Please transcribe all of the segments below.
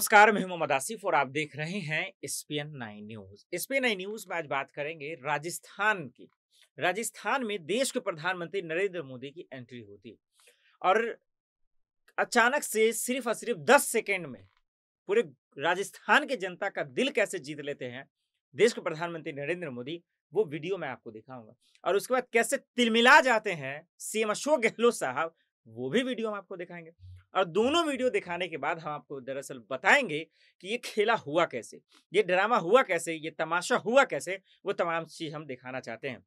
नमस्कार मैं मोहम्मद आसिफ और आप देख रहे हैं SPN nine news SPN nine news में आज बात करेंगे राजस्थान की राजस्थान में देश के प्रधानमंत्री नरेंद्र मोदी की एंट्री होती और अचानक से सिर्फ और सिर्फ दस सेकेंड में पूरे राजस्थान के जनता का दिल कैसे जीत लेते हैं देश के प्रधानमंत्री नरेंद्र मोदी वो वीडियो मैं आपको दिखाऊंगा और उसके बाद कैसे तिलमिला जाते हैं सीएम अशोक गहलोत साहब वो भी वीडियो हम आपको दिखाएंगे और दोनों वीडियो दिखाने के बाद हम आपको दरअसल बताएंगे कि ये खेला हुआ कैसे ये ड्रामा हुआ कैसे ये तमाशा हुआ कैसे वो तमाम चीज़ हम दिखाना चाहते हैं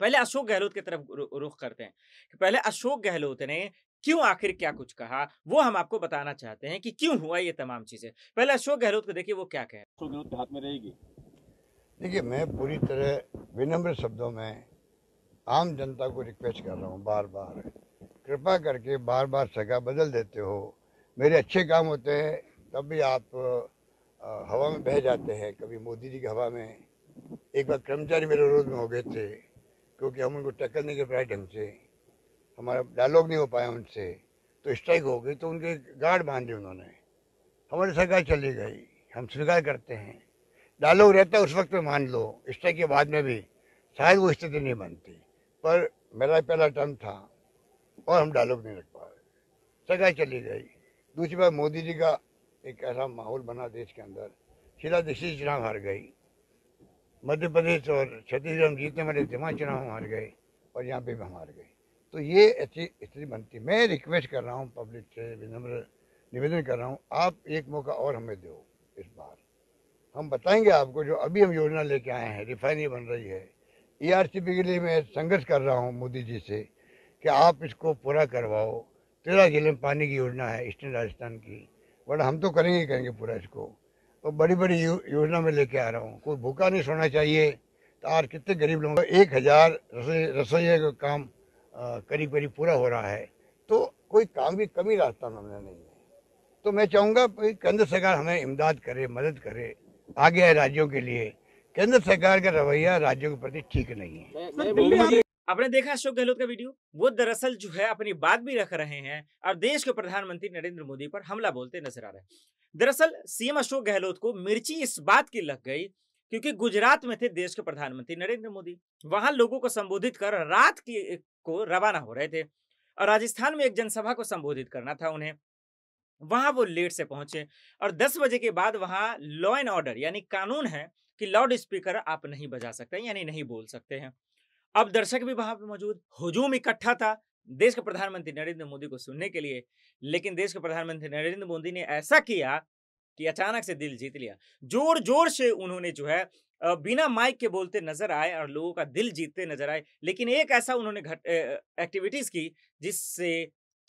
पहले अशोक गहलोत की तरफ रुख करते हैं कि पहले अशोक गहलोत ने क्यों आखिर क्या कुछ कहा वो हम आपको बताना चाहते हैं कि क्यों हुआ ये तमाम चीज़ें पहले अशोक गहलोत को देखिए वो क्या कहे अशोक गहलोत हाथ में रहेगी देखिए मैं पूरी तरह विनम्र शब्दों में आम जनता को रिक्वेस्ट कर रहा हूँ बार बार कृपा करके बार बार सगा बदल देते हो मेरे अच्छे काम होते हैं तब भी आप हवा में बह जाते हैं कभी मोदी जी की हवा में एक बार कर्मचारी मेरे विरोध में हो गए थे क्योंकि हम उनको टक्कर नहीं कर पाए ढंग से हमारा डायलॉग नहीं हो पाया उनसे तो स्ट्राइक हो गई तो उनके गार्ड बांधे उन्होंने हमारी सरकार चली गई हम स्वीकार करते हैं डायलॉग रहता है उस वक्त में मान लो स्ट्राइक के बाद में भी शायद वो स्थिति नहीं बनती पर मेरा पहला टर्म था और हम डायलॉग नहीं रख पा रहे सगाई चली गई दूसरी बात मोदी जी का एक ऐसा माहौल बना देश के अंदर शीला दीक्षित चुनाव हार गई मध्य प्रदेश और छत्तीसगढ़ में जीतने वाले जमा चुनाव हार गए और यहाँ पे भी हम हार गए तो ये ऐसी स्थिति बनती मैं रिक्वेस्ट कर रहा हूँ पब्लिक से विनम्र निवेदन कर रहा हूँ आप एक मौका और हमें दो इस बार हम बताएंगे आपको जो अभी हम योजना लेके आए हैं रिफाइनरी बन रही है ई e के लिए मैं संघर्ष कर रहा हूँ मोदी जी से कि आप इसको पूरा करवाओ तेरह जिले में पानी की योजना है ईस्टर्न राजस्थान की बट हम तो करेंगे ही करेंगे पूरा इसको और बड़ी बड़ी योजना में लेके आ रहा हूँ कोई भूखा नहीं सोना चाहिए तो आज कितने गरीब लोग एक हज़ार रसोई का काम करीब करीब पूरा हो रहा है तो कोई काम की कमी रास्ता में हमने नहीं है तो मैं चाहूँगा केंद्र सरकार हमें इमदाद करे मदद करे आगे आए राज्यों के लिए केंद्र सरकार का रवैया राज्यों के प्रति ठीक नहीं है आपने देखा अशोक गहलोत का वीडियो वो दरअसल जो है अपनी बात भी रख रहे हैं और देश के प्रधानमंत्री नरेंद्र मोदी पर हमला बोलते नजर आ रहे हैं दरअसल सीएम अशोक गहलोत को मिर्ची इस बात की लग गई क्योंकि गुजरात में थे देश के प्रधानमंत्री नरेंद्र मोदी वहां लोगों को संबोधित कर रात की को रवाना हो रहे थे और राजस्थान में एक जनसभा को संबोधित करना था उन्हें वहां वो लेट से पहुंचे और 10 बजे के बाद वहां लॉ एंड ऑर्डर यानी कानून है कि लाउड स्पीकर आप नहीं बजा सकते यानी नहीं बोल सकते हैं अब दर्शक भी वहां पर मौजूद हजूम इकट्ठा था देश के प्रधानमंत्री नरेंद्र मोदी को सुनने के लिए लेकिन देश के प्रधानमंत्री नरेंद्र मोदी ने ऐसा किया कि अचानक से दिल जीत लिया जोर जोर से उन्होंने जो है बिना माइक के बोलते नजर आए और लोगों का दिल जीतते नजर आए लेकिन एक ऐसा उन्होंने घट एक्टिविटीज की जिससे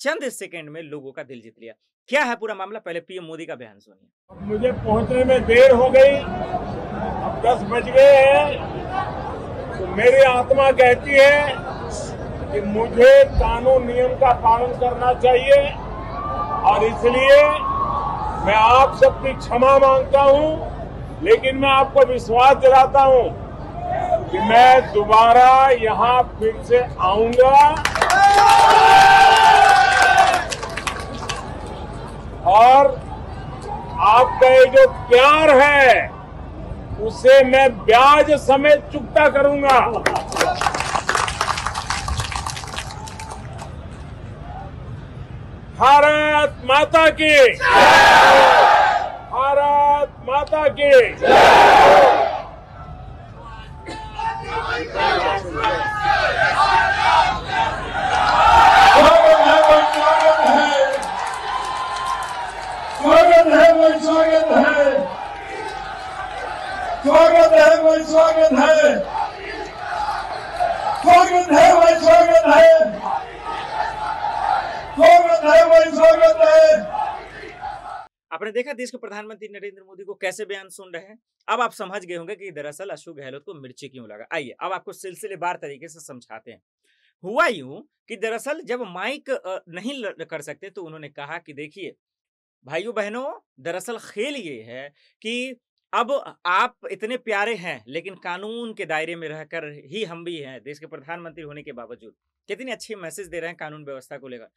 चंद सेकंड में लोगों का दिल जीत लिया क्या है पूरा मामला पहले पीएम मोदी का बयान सुनिए मुझे पहुंचने में देर हो गई अब दस बज गए हैं मेरी आत्मा कहती है कि मुझे कानून नियम का पालन करना चाहिए और इसलिए मैं आप सबकी क्षमा मांगता हूं लेकिन मैं आपको विश्वास दिलाता हूं कि मैं दोबारा यहां फिर से आऊंगा और आपका ये जो प्यार है उसे मैं ब्याज समेत चुकता करूंगा भारत माता की भारत माता की स्वागत है वही स्वागत है स्वागत है वही स्वागत है स्वागत है वही स्वागत है आपने देखा देश के प्रधानमंत्री नरेंद्र मोदी को कैसे बयान सुन रहे हैं अब आप समझ गए होंगे कि दरअसल अशोक गहलोत को मिर्ची क्यों लगा आइए अब आपको सिलसिले बार तरीके से समझाते हैं हुआ यूं कि दरअसल जब माइक नहीं कर सकते तो उन्होंने कहा कि देखिए भाइयों बहनों दरअसल खेल ये है कि अब आप इतने प्यारे हैं लेकिन कानून के दायरे में रहकर ही हम भी हैं देश के प्रधानमंत्री होने के बावजूद कितने अच्छे मैसेज दे रहे हैं कानून व्यवस्था को लेकर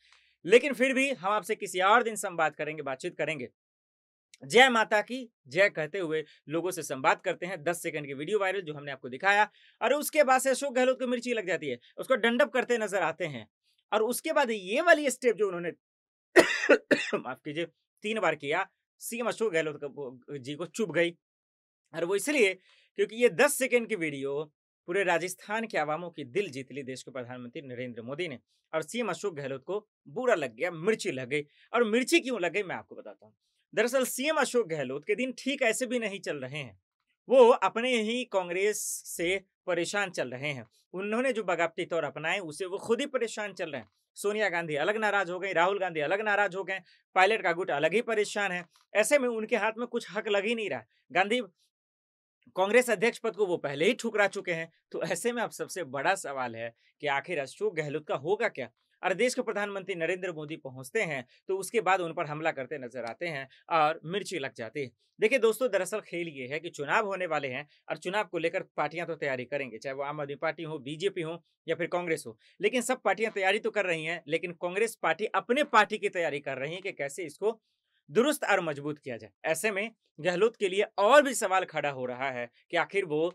लेकिन फिर भी हम आपसे किसी और दिन संवाद करेंगे बातचीत करेंगे जय माता की जय कहते हुए लोगों से संवाद करते हैं दस सेकंड की वीडियो वायरल जो हमने आपको दिखाया और उसके बाद से अशोक गहलोत को मिर्ची लग जाती है उसको डंडप करते नजर आते हैं और उसके बाद ये वाली स्टेप जो उन्होंने माफ कीजिए तीन बार किया सीएम अशोक गहलोत जी को चुप गई और वो इसलिए क्योंकि ये दस सेकेंड की वीडियो पूरे राजस्थान के आवामों की दिल जीत ली देश के प्रधानमंत्री नरेंद्र मोदी ने और सीएम अशोक गहलोत को बुरा लग गया मिर्ची लग गई और मिर्ची क्यों लग गई मैं आपको बताता हूँ दरअसल सीएम अशोक गहलोत के दिन ठीक ऐसे भी नहीं चल रहे हैं वो अपने ही कांग्रेस से परेशान चल रहे हैं उन्होंने जो बगावती तौर अपनाए उसे वो खुद ही परेशान चल रहे हैं सोनिया गांधी अलग नाराज हो गई राहुल गांधी अलग नाराज हो गए पायलट का गुट अलग ही परेशान है ऐसे में उनके हाथ में कुछ हक लग ही नहीं रहा गांधी कांग्रेस अध्यक्ष पद को वो पहले ही ठुकरा चुके हैं तो ऐसे में अब सबसे बड़ा सवाल है कि आखिर अशोक गहलोत का होगा क्या और देश के प्रधानमंत्री नरेंद्र मोदी पहुंचते हैं तो उसके बाद उन पर हमला करते नजर आते हैं और मिर्ची लग जाती है देखिए दोस्तों दरअसल खेल ये है कि चुनाव होने वाले हैं और चुनाव को लेकर पार्टियां तो तैयारी करेंगे चाहे वो आम आदमी पार्टी हो बीजेपी हो या फिर कांग्रेस हो लेकिन सब पार्टियां तैयारी तो कर रही हैं लेकिन कांग्रेस पार्टी अपने पार्टी की तैयारी कर रही है कि कैसे इसको दुरुस्त और मजबूत किया जाए ऐसे में गहलोत के लिए और भी सवाल खड़ा हो रहा है कि आखिर वो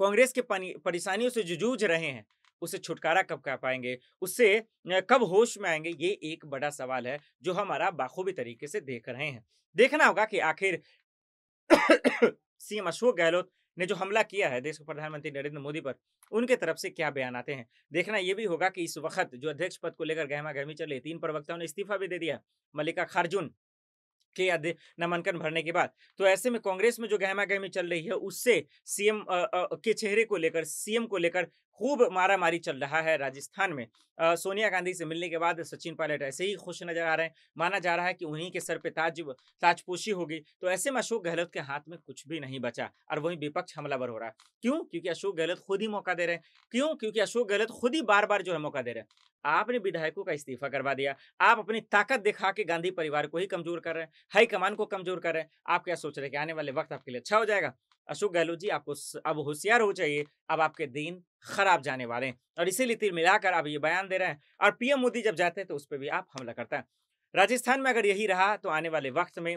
कांग्रेस के परेशानियों से जूझ रहे हैं उससे छुटकारा कब कर पाएंगे उससे कब होश में आएंगे ये एक बड़ा सवाल है जो हमारा बाखूबी तरीके से देख रहे हैं देखना होगा कि आखिर सीएम अशोक गहलोत ने जो हमला किया है देश के प्रधानमंत्री नरेंद्र मोदी पर उनके तरफ से क्या बयान आते हैं देखना यह भी होगा कि इस वक्त जो अध्यक्ष पद को लेकर गहमा गहमी चले तीन प्रवक्ताओं ने इस्तीफा भी दे दिया मल्लिका खार्जुन के नामांकन भरने के बाद तो ऐसे में कांग्रेस में जो गहमा गहमी चल रही है उससे सीएम के चेहरे को लेकर सीएम को लेकर खूब मारा मारी चल रहा है राजस्थान में आ, सोनिया गांधी से मिलने के बाद सचिन पायलट ऐसे ही खुश नजर आ रहे हैं माना जा रहा है कि उन्हीं के सर पे ताज ताजपोशी होगी तो ऐसे में अशोक गहलोत के हाथ में कुछ भी नहीं बचा और वहीं विपक्ष हमलावर हो रहा है क्यों क्योंकि अशोक गहलोत खुद ही मौका दे रहे हैं क्यों क्योंकि अशोक गहलोत खुद ही बार बार जो है मौका दे रहे हैं आपने विधायकों का इस्तीफा करवा दिया आप अपनी ताकत दिखा के गांधी परिवार को ही कमजोर कर रहे हैं हाईकमान को कमजोर कर रहे हैं आप क्या सोच रहे हैं कि आने वाले वक्त आपके लिए अच्छा हो जाएगा अशोक गहलोत जी आपको अब होशियार हो चाहिए अब आपके दिन खराब जाने वाले हैं और इसीलिए तीर मिलाकर आप ये बयान दे रहे हैं और पीएम मोदी जब जाते हैं तो उस पर भी आप हमला करता है राजस्थान में अगर यही रहा तो आने वाले वक्त में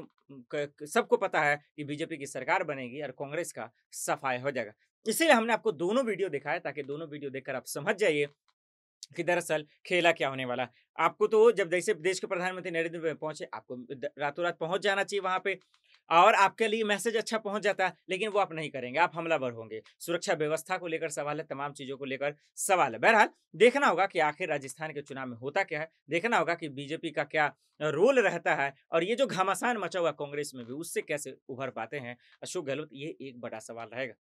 सबको पता है कि बीजेपी की सरकार बनेगी और कांग्रेस का सफाया हो जाएगा इसीलिए हमने आपको दोनों वीडियो दिखाया ताकि दोनों वीडियो देखकर आप समझ जाइए कि दरअसल खेला क्या होने वाला आपको तो जब जैसे देश के प्रधानमंत्री नरेंद्र मोदी पहुंचे आपको रातों रात पहुंच जाना चाहिए वहां पे और आपके लिए मैसेज अच्छा पहुंच जाता है लेकिन वो आप नहीं करेंगे आप हमलावर होंगे सुरक्षा व्यवस्था को लेकर सवाल है तमाम चीजों को लेकर सवाल है बहरहाल देखना होगा कि आखिर राजस्थान के चुनाव में होता क्या है देखना होगा कि बीजेपी का क्या रोल रहता है और ये जो घमासान मचा हुआ कांग्रेस में भी उससे कैसे उभर पाते हैं अशोक गहलोत ये एक बड़ा सवाल रहेगा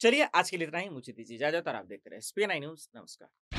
चलिए आज के लिए इतना ही मुझे दीजिए इजाजत और आप देखते रहे स्पेन आई न्यूज नमस्कार